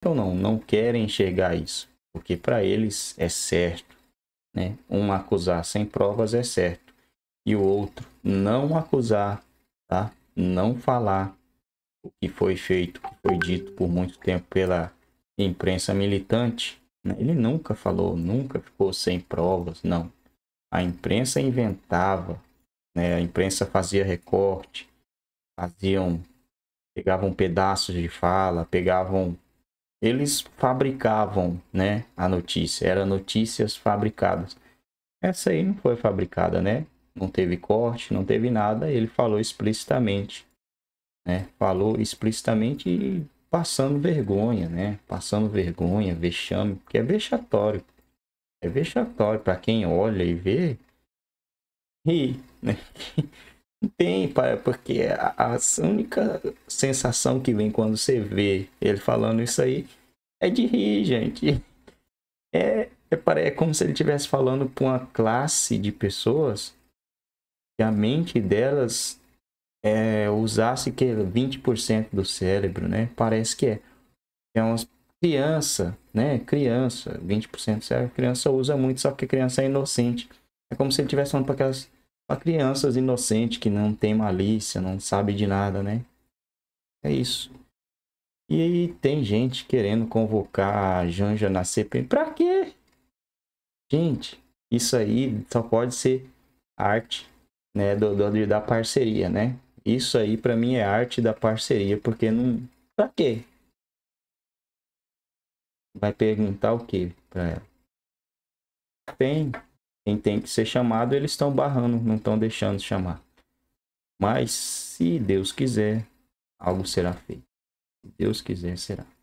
ou então, não, não querem enxergar isso, porque para eles é certo. Né? Um acusar sem provas é certo, e o outro não acusar, tá? não falar o que foi feito, o que foi dito por muito tempo pela imprensa militante. Né? Ele nunca falou, nunca ficou sem provas, não. A imprensa inventava, né? a imprensa fazia recorte, faziam pegavam pedaços de fala, pegavam eles fabricavam, né, a notícia. Era notícias fabricadas. Essa aí não foi fabricada, né? Não teve corte, não teve nada. Ele falou explicitamente, né? Falou explicitamente passando vergonha, né? Passando vergonha, vexame, porque é vexatório. É vexatório para quem olha e vê. Ri, né? tem, porque a, a única sensação que vem quando você vê ele falando isso aí é de rir, gente. É, é, é como se ele estivesse falando para uma classe de pessoas que a mente delas é, usasse que 20% é do cérebro, né? Parece que é. É uma criança, né? Criança, 20% do cérebro, criança usa muito, só que criança é inocente. É como se ele estivesse falando para aquelas para crianças inocentes que não tem malícia, não sabe de nada, né? É isso. E tem gente querendo convocar a Janja na para Pra quê? Gente, isso aí só pode ser arte, né, do, do da parceria, né? Isso aí para mim é arte da parceria, porque não, pra quê? Vai perguntar o que pra ela? Tem quem tem que ser chamado, eles estão barrando, não estão deixando chamar. Mas se Deus quiser, algo será feito. Se Deus quiser, será.